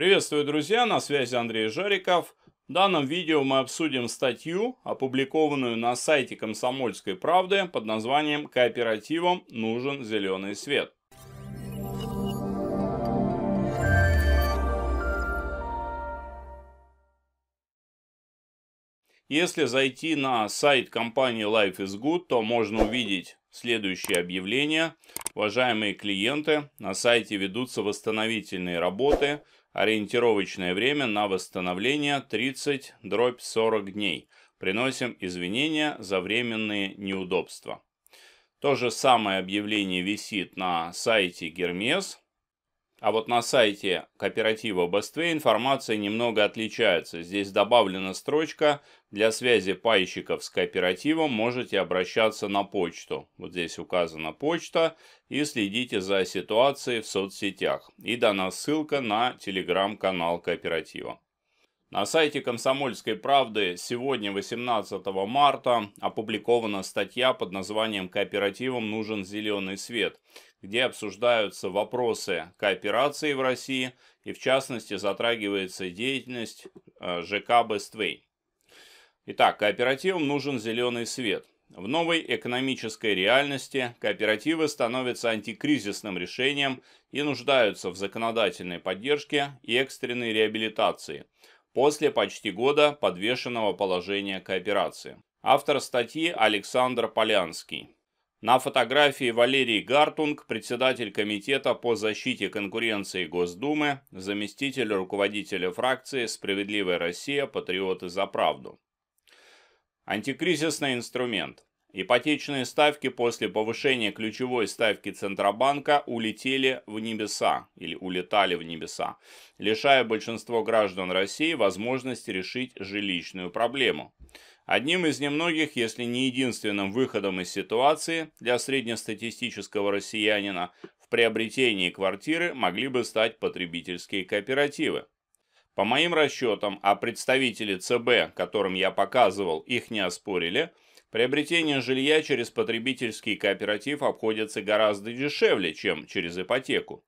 Приветствую, друзья, на связи Андрей Жариков. В данном видео мы обсудим статью, опубликованную на сайте «Комсомольской правды» под названием «Кооперативам нужен зеленый свет». Если зайти на сайт компании Life is Good, то можно увидеть следующее объявление. Уважаемые клиенты, на сайте ведутся восстановительные работы – Ориентировочное время на восстановление 30 дробь 40 дней. Приносим извинения за временные неудобства. То же самое объявление висит на сайте Гермес. А вот на сайте кооператива Бестве информация немного отличается. Здесь добавлена строчка «Для связи пайщиков с кооперативом можете обращаться на почту». Вот здесь указана почта и следите за ситуацией в соцсетях. И дана ссылка на телеграм-канал кооператива. На сайте «Комсомольской правды» сегодня, 18 марта, опубликована статья под названием «Кооперативам нужен зеленый свет», где обсуждаются вопросы кооперации в России и в частности затрагивается деятельность э, ЖК «Бествей». Итак, кооперативам нужен зеленый свет. В новой экономической реальности кооперативы становятся антикризисным решением и нуждаются в законодательной поддержке и экстренной реабилитации после почти года подвешенного положения кооперации. Автор статьи Александр Полянский. На фотографии Валерий Гартунг, председатель Комитета по защите конкуренции Госдумы, заместитель руководителя фракции «Справедливая Россия. Патриоты за правду». Антикризисный инструмент. Ипотечные ставки после повышения ключевой ставки Центробанка улетели в небеса, или улетали в небеса, лишая большинство граждан России возможности решить жилищную проблему. Одним из немногих, если не единственным выходом из ситуации для среднестатистического россиянина в приобретении квартиры могли бы стать потребительские кооперативы. По моим расчетам, а представители ЦБ, которым я показывал, их не оспорили, приобретение жилья через потребительский кооператив обходится гораздо дешевле, чем через ипотеку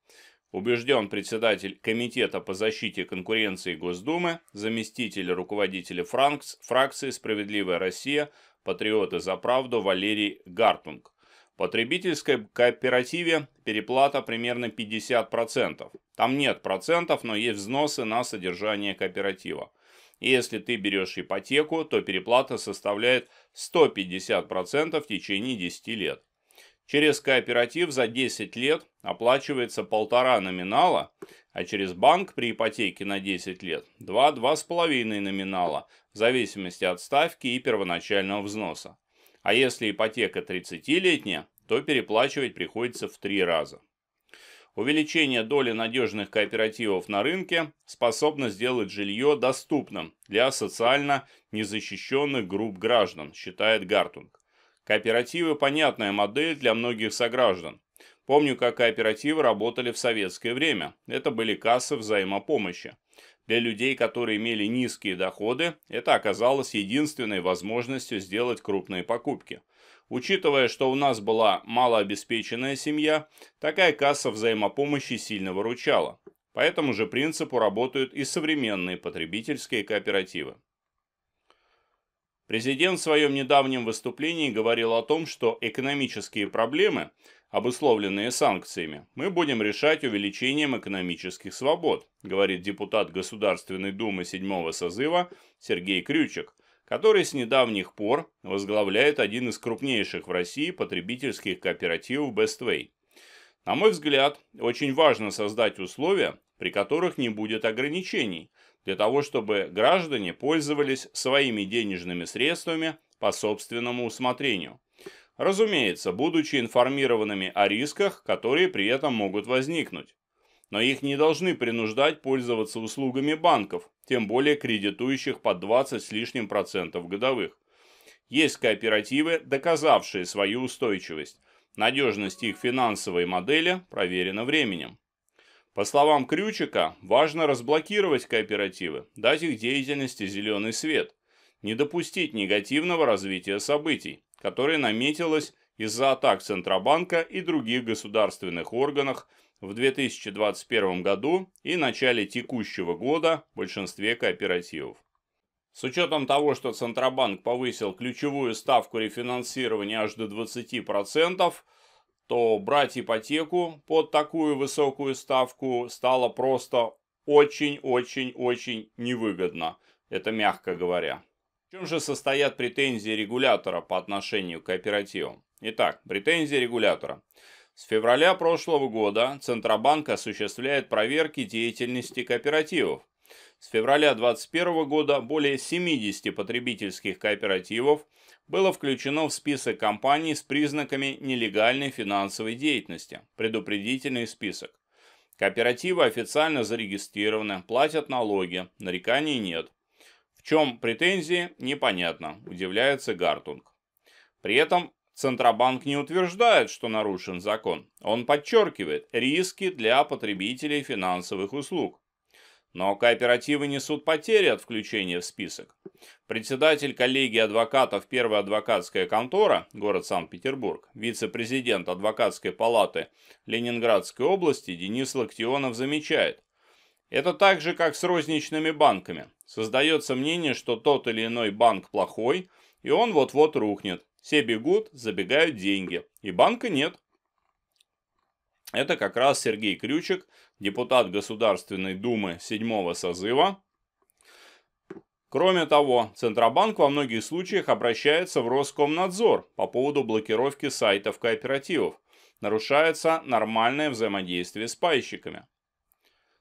убежден председатель Комитета по защите конкуренции Госдумы, заместитель руководителя Франкс, фракции «Справедливая Россия», «Патриоты за правду» Валерий Гартунг. В потребительской кооперативе переплата примерно 50%. Там нет процентов, но есть взносы на содержание кооператива. И если ты берешь ипотеку, то переплата составляет 150% в течение 10 лет. Через кооператив за 10 лет оплачивается полтора номинала, а через банк при ипотеке на 10 лет 2-2,5 номинала, в зависимости от ставки и первоначального взноса. А если ипотека 30-летняя, то переплачивать приходится в три раза. Увеличение доли надежных кооперативов на рынке способно сделать жилье доступным для социально незащищенных групп граждан, считает Гартунг. Кооперативы – понятная модель для многих сограждан. Помню, как кооперативы работали в советское время. Это были кассы взаимопомощи. Для людей, которые имели низкие доходы, это оказалось единственной возможностью сделать крупные покупки. Учитывая, что у нас была малообеспеченная семья, такая касса взаимопомощи сильно выручала. По этому же принципу работают и современные потребительские кооперативы. Президент в своем недавнем выступлении говорил о том, что экономические проблемы, обусловленные санкциями, мы будем решать увеличением экономических свобод, говорит депутат Государственной Думы седьмого созыва Сергей Крючек, который с недавних пор возглавляет один из крупнейших в России потребительских кооперативов Bestway. На мой взгляд, очень важно создать условия, при которых не будет ограничений – для того, чтобы граждане пользовались своими денежными средствами по собственному усмотрению. Разумеется, будучи информированными о рисках, которые при этом могут возникнуть. Но их не должны принуждать пользоваться услугами банков, тем более кредитующих под 20 с лишним процентов годовых. Есть кооперативы, доказавшие свою устойчивость. Надежность их финансовой модели проверена временем. По словам Крючика, важно разблокировать кооперативы, дать их деятельности зеленый свет, не допустить негативного развития событий, которое наметилось из-за атак Центробанка и других государственных органов в 2021 году и начале текущего года в большинстве кооперативов. С учетом того, что Центробанк повысил ключевую ставку рефинансирования аж до 20%, то брать ипотеку под такую высокую ставку стало просто очень-очень-очень невыгодно. Это мягко говоря. В чем же состоят претензии регулятора по отношению к кооперативам? Итак, претензии регулятора. С февраля прошлого года Центробанк осуществляет проверки деятельности кооперативов. С февраля 2021 года более 70 потребительских кооперативов было включено в список компаний с признаками нелегальной финансовой деятельности, предупредительный список. Кооперативы официально зарегистрированы, платят налоги, нареканий нет. В чем претензии, непонятно, удивляется Гартунг. При этом Центробанк не утверждает, что нарушен закон. Он подчеркивает риски для потребителей финансовых услуг. Но кооперативы несут потери от включения в список. Председатель коллегии адвокатов Первой адвокатская контора, город Санкт-Петербург, вице-президент адвокатской палаты Ленинградской области Денис Локтионов замечает. Это так же, как с розничными банками. Создается мнение, что тот или иной банк плохой, и он вот-вот рухнет. Все бегут, забегают деньги, и банка нет. Это как раз Сергей Крючек, депутат Государственной Думы 7 созыва. Кроме того, Центробанк во многих случаях обращается в Роскомнадзор по поводу блокировки сайтов кооперативов. Нарушается нормальное взаимодействие с пайщиками.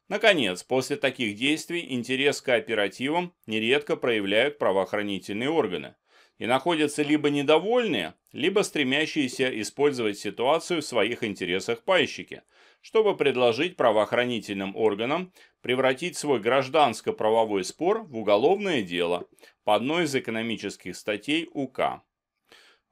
Наконец, после таких действий интерес к кооперативам нередко проявляют правоохранительные органы – и находятся либо недовольные, либо стремящиеся использовать ситуацию в своих интересах пайщики, чтобы предложить правоохранительным органам превратить свой гражданско-правовой спор в уголовное дело по одной из экономических статей УК.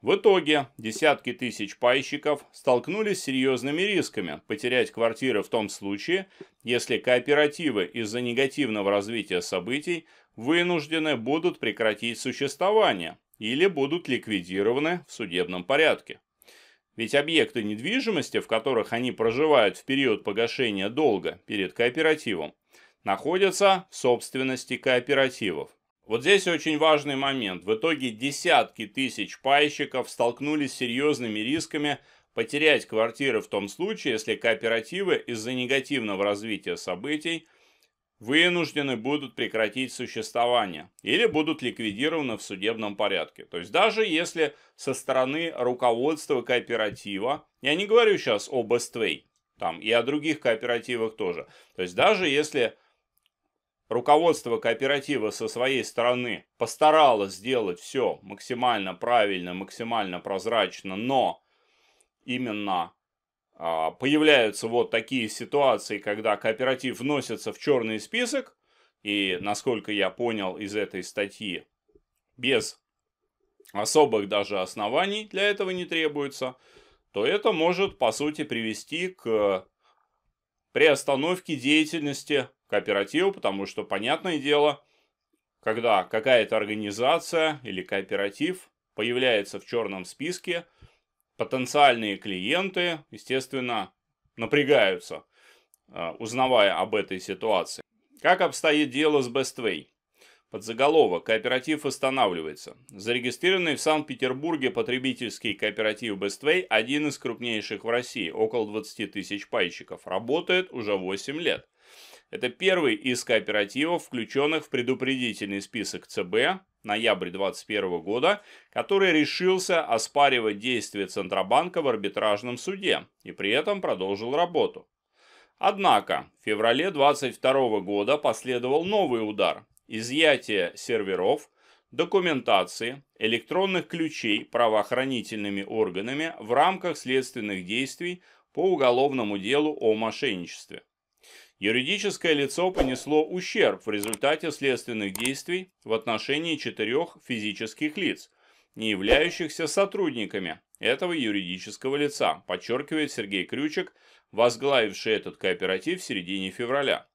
В итоге десятки тысяч пайщиков столкнулись с серьезными рисками потерять квартиры в том случае, если кооперативы из-за негативного развития событий вынуждены будут прекратить существование или будут ликвидированы в судебном порядке. Ведь объекты недвижимости, в которых они проживают в период погашения долга перед кооперативом, находятся в собственности кооперативов. Вот здесь очень важный момент. В итоге десятки тысяч пайщиков столкнулись с серьезными рисками потерять квартиры в том случае, если кооперативы из-за негативного развития событий – вынуждены будут прекратить существование или будут ликвидированы в судебном порядке. То есть даже если со стороны руководства кооператива, я не говорю сейчас об Эствей, там и о других кооперативах тоже, то есть даже если руководство кооператива со своей стороны постаралось сделать все максимально правильно, максимально прозрачно, но именно а, появляются вот такие ситуации, когда кооператив вносится в черный список, и, насколько я понял из этой статьи, без особых даже оснований для этого не требуется, то это может, по сути, привести к приостановке деятельности кооператива, потому что, понятное дело, когда какая-то организация или кооператив появляется в черном списке – потенциальные клиенты, естественно, напрягаются, а, узнавая об этой ситуации. Как обстоит дело с Bestway? Подзаголовок «Кооператив останавливается». Зарегистрированный в Санкт-Петербурге потребительский кооператив Bestway – один из крупнейших в России, около 20 тысяч пайщиков. Работает уже 8 лет. Это первый из кооперативов, включенных в предупредительный список ЦБ ноябрь 2021 года, который решился оспаривать действия Центробанка в арбитражном суде и при этом продолжил работу. Однако в феврале 2022 года последовал новый удар – изъятие серверов, документации, электронных ключей правоохранительными органами в рамках следственных действий по уголовному делу о мошенничестве. Юридическое лицо понесло ущерб в результате следственных действий в отношении четырех физических лиц, не являющихся сотрудниками этого юридического лица, подчеркивает Сергей Крючек, возглавивший этот кооператив в середине февраля.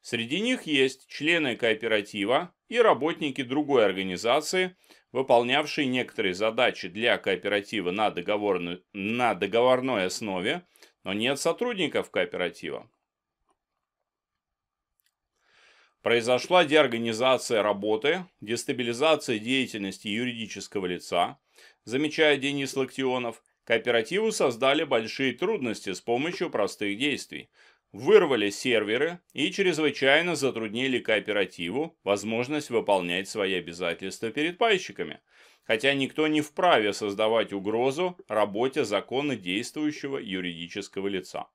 Среди них есть члены кооператива и работники другой организации, выполнявшие некоторые задачи для кооператива на, договорной на договорной основе, но нет сотрудников кооператива. произошла деорганизация работы, дестабилизация деятельности юридического лица, замечает Денис Локтионов, кооперативу создали большие трудности с помощью простых действий. Вырвали серверы и чрезвычайно затруднили кооперативу возможность выполнять свои обязательства перед пайщиками, хотя никто не вправе создавать угрозу работе закона действующего юридического лица.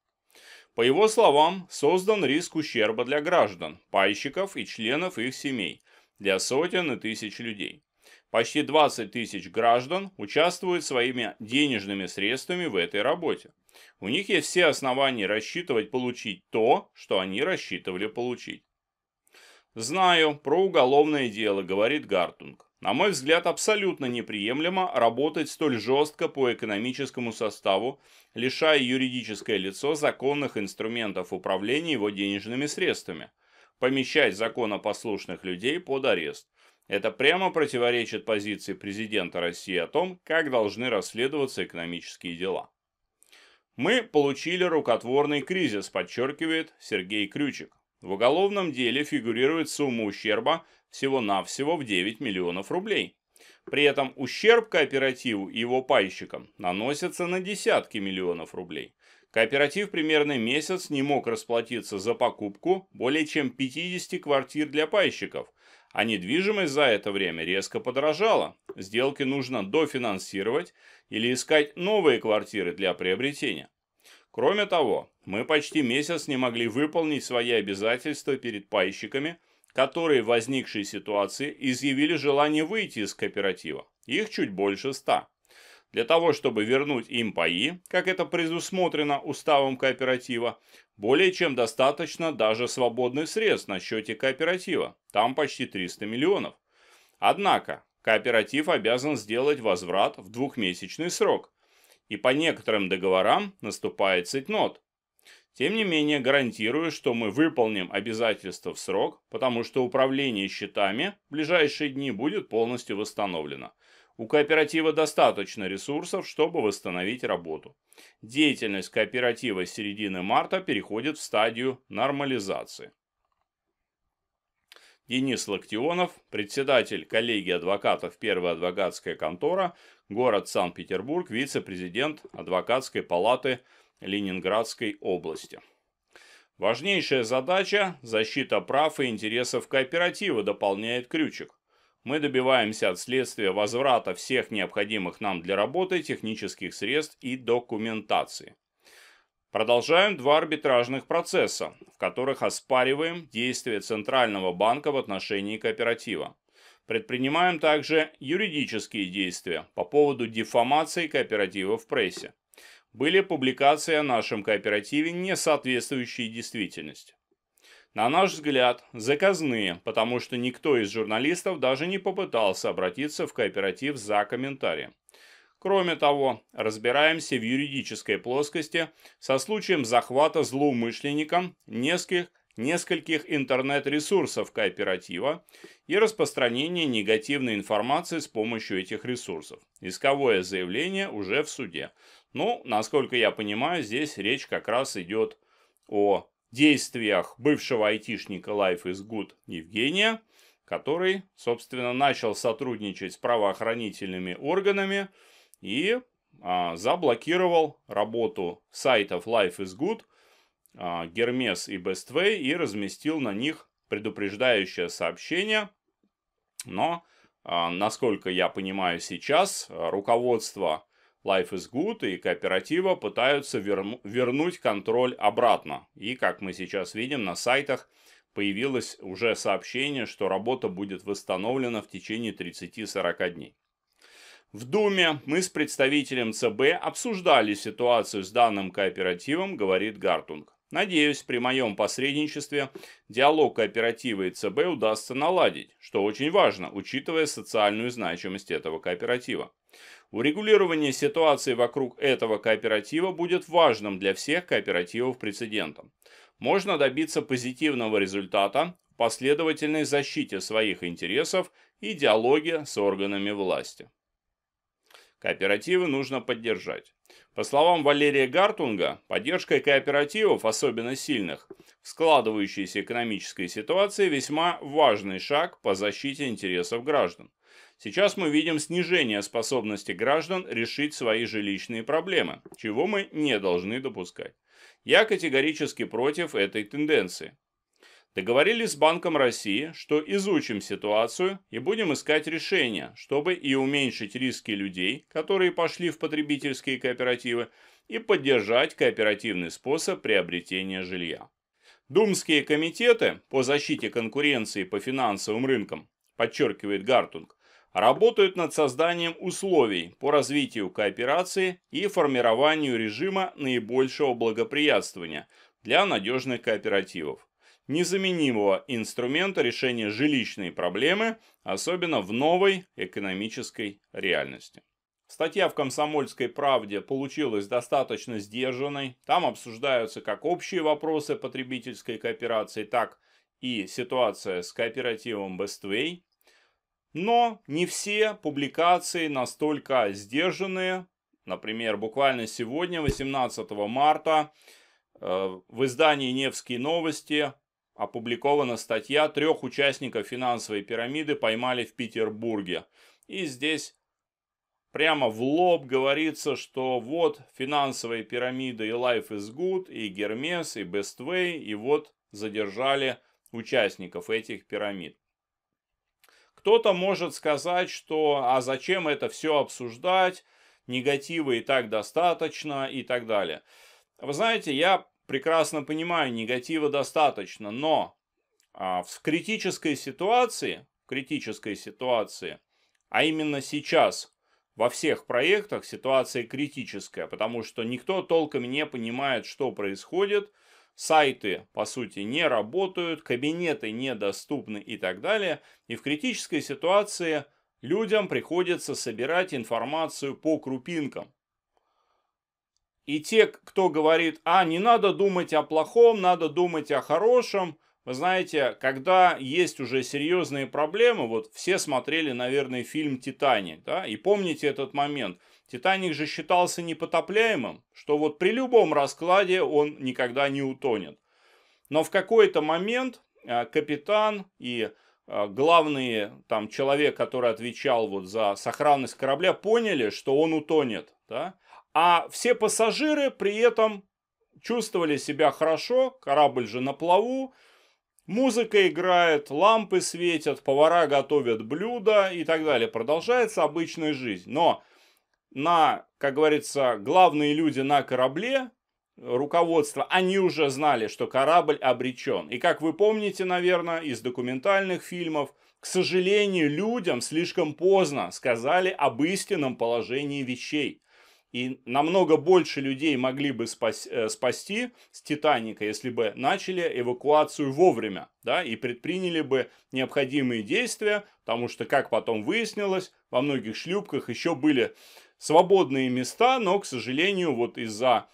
По его словам, создан риск ущерба для граждан, пайщиков и членов их семей, для сотен и тысяч людей. Почти 20 тысяч граждан участвуют своими денежными средствами в этой работе. У них есть все основания рассчитывать получить то, что они рассчитывали получить. «Знаю про уголовное дело», — говорит Гартунг. На мой взгляд, абсолютно неприемлемо работать столь жестко по экономическому составу, лишая юридическое лицо законных инструментов управления его денежными средствами. Помещать законопослушных людей под арест. Это прямо противоречит позиции президента России о том, как должны расследоваться экономические дела. «Мы получили рукотворный кризис», подчеркивает Сергей Крючек. В уголовном деле фигурирует сумма ущерба, всего-навсего в 9 миллионов рублей. При этом ущерб кооперативу и его пайщикам наносится на десятки миллионов рублей. Кооператив примерно месяц не мог расплатиться за покупку более чем 50 квартир для пайщиков, а недвижимость за это время резко подорожала. Сделки нужно дофинансировать или искать новые квартиры для приобретения. Кроме того, мы почти месяц не могли выполнить свои обязательства перед пайщиками – которые в возникшей ситуации изъявили желание выйти из кооператива. Их чуть больше ста. Для того, чтобы вернуть им паи, как это предусмотрено уставом кооператива, более чем достаточно даже свободных средств на счете кооператива, там почти 300 миллионов. Однако, кооператив обязан сделать возврат в двухмесячный срок, и по некоторым договорам наступает сытнот, тем не менее, гарантирую, что мы выполним обязательства в срок, потому что управление счетами в ближайшие дни будет полностью восстановлено. У кооператива достаточно ресурсов, чтобы восстановить работу. Деятельность кооператива с середины марта переходит в стадию нормализации. Денис Локтионов, председатель коллегии адвокатов Первая адвокатская контора, город Санкт-Петербург, вице-президент адвокатской палаты Ленинградской области. Важнейшая задача – защита прав и интересов кооператива, дополняет Крючек. Мы добиваемся от следствия возврата всех необходимых нам для работы технических средств и документации. Продолжаем два арбитражных процесса, в которых оспариваем действия Центрального банка в отношении кооператива. Предпринимаем также юридические действия по поводу дефамации кооператива в прессе были публикации о нашем кооперативе, не соответствующие действительности. На наш взгляд, заказные, потому что никто из журналистов даже не попытался обратиться в кооператив за комментарием. Кроме того, разбираемся в юридической плоскости со случаем захвата злоумышленником нескольких нескольких интернет-ресурсов кооператива и распространение негативной информации с помощью этих ресурсов. Исковое заявление уже в суде. Ну, насколько я понимаю, здесь речь как раз идет о действиях бывшего айтишника Life is Good Евгения, который, собственно, начал сотрудничать с правоохранительными органами и а, заблокировал работу сайтов Life is Good а, Гермес и Бествей и разместил на них предупреждающее сообщение. Но, а, насколько я понимаю сейчас, руководство Life is Good и кооператива пытаются вернуть контроль обратно. И, как мы сейчас видим, на сайтах появилось уже сообщение, что работа будет восстановлена в течение 30-40 дней. В Думе мы с представителем ЦБ обсуждали ситуацию с данным кооперативом, говорит Гартунг. Надеюсь, при моем посредничестве диалог кооператива и ЦБ удастся наладить, что очень важно, учитывая социальную значимость этого кооператива. Урегулирование ситуации вокруг этого кооператива будет важным для всех кооперативов прецедентом. Можно добиться позитивного результата в последовательной защите своих интересов и диалоге с органами власти. Кооперативы нужно поддержать. По словам Валерия Гартунга, поддержка кооперативов, особенно сильных, в складывающейся экономической ситуации весьма важный шаг по защите интересов граждан. Сейчас мы видим снижение способности граждан решить свои жилищные проблемы, чего мы не должны допускать. Я категорически против этой тенденции. Договорились с Банком России, что изучим ситуацию и будем искать решения, чтобы и уменьшить риски людей, которые пошли в потребительские кооперативы, и поддержать кооперативный способ приобретения жилья. Думские комитеты по защите конкуренции по финансовым рынкам, подчеркивает Гартунг, работают над созданием условий по развитию кооперации и формированию режима наибольшего благоприятствования для надежных кооперативов незаменимого инструмента решения жилищной проблемы, особенно в новой экономической реальности. Статья в «Комсомольской правде» получилась достаточно сдержанной. Там обсуждаются как общие вопросы потребительской кооперации, так и ситуация с кооперативом «Бествей». Но не все публикации настолько сдержанные. Например, буквально сегодня, 18 марта, э, в издании «Невские новости» опубликована статья трех участников финансовой пирамиды поймали в Петербурге. И здесь прямо в лоб говорится, что вот финансовые пирамиды и Life is Good, и Гермес, и Bestway, и вот задержали участников этих пирамид. Кто-то может сказать, что а зачем это все обсуждать, негатива и так достаточно и так далее. Вы знаете, я прекрасно понимаю, негатива достаточно, но а, в критической ситуации, в критической ситуации, а именно сейчас во всех проектах ситуация критическая, потому что никто толком не понимает, что происходит, сайты, по сути, не работают, кабинеты недоступны и так далее. И в критической ситуации людям приходится собирать информацию по крупинкам. И те, кто говорит, а, не надо думать о плохом, надо думать о хорошем, вы знаете, когда есть уже серьезные проблемы, вот все смотрели, наверное, фильм «Титаник», да, и помните этот момент. «Титаник» же считался непотопляемым, что вот при любом раскладе он никогда не утонет. Но в какой-то момент а, капитан и а, главный там человек, который отвечал вот за сохранность корабля, поняли, что он утонет, да, а все пассажиры при этом чувствовали себя хорошо, корабль же на плаву, музыка играет, лампы светят, повара готовят блюда и так далее. Продолжается обычная жизнь. Но на, как говорится, главные люди на корабле, руководство, они уже знали, что корабль обречен. И как вы помните, наверное, из документальных фильмов, к сожалению, людям слишком поздно сказали об истинном положении вещей. И намного больше людей могли бы спас, э, спасти с Титаника, если бы начали эвакуацию вовремя, да, и предприняли бы необходимые действия, потому что, как потом выяснилось, во многих шлюпках еще были свободные места, но, к сожалению, вот из-за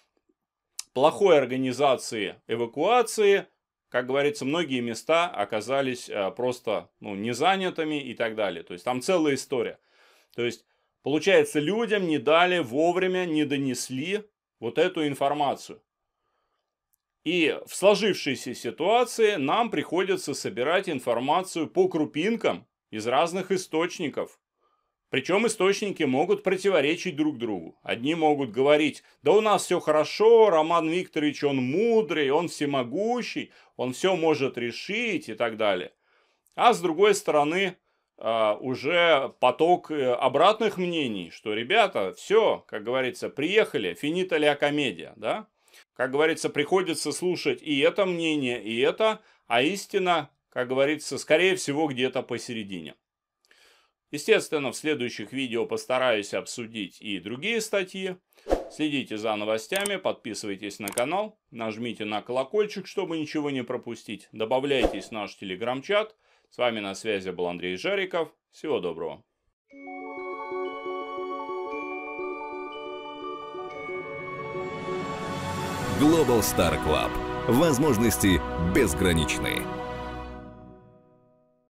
плохой организации эвакуации, как говорится, многие места оказались э, просто ну, незанятыми и так далее. То есть там целая история. То есть Получается, людям не дали вовремя, не донесли вот эту информацию. И в сложившейся ситуации нам приходится собирать информацию по крупинкам из разных источников. Причем источники могут противоречить друг другу. Одни могут говорить, да у нас все хорошо, Роман Викторович, он мудрый, он всемогущий, он все может решить и так далее. А с другой стороны, а, уже поток э, обратных мнений, что, ребята, все, как говорится, приехали, финита ли комедия, да? Как говорится, приходится слушать и это мнение, и это, а истина, как говорится, скорее всего, где-то посередине. Естественно, в следующих видео постараюсь обсудить и другие статьи. Следите за новостями, подписывайтесь на канал, нажмите на колокольчик, чтобы ничего не пропустить. Добавляйтесь в наш телеграм-чат – с вами на связи был Андрей Жариков. Всего доброго. Global Star Club. Возможности безграничные.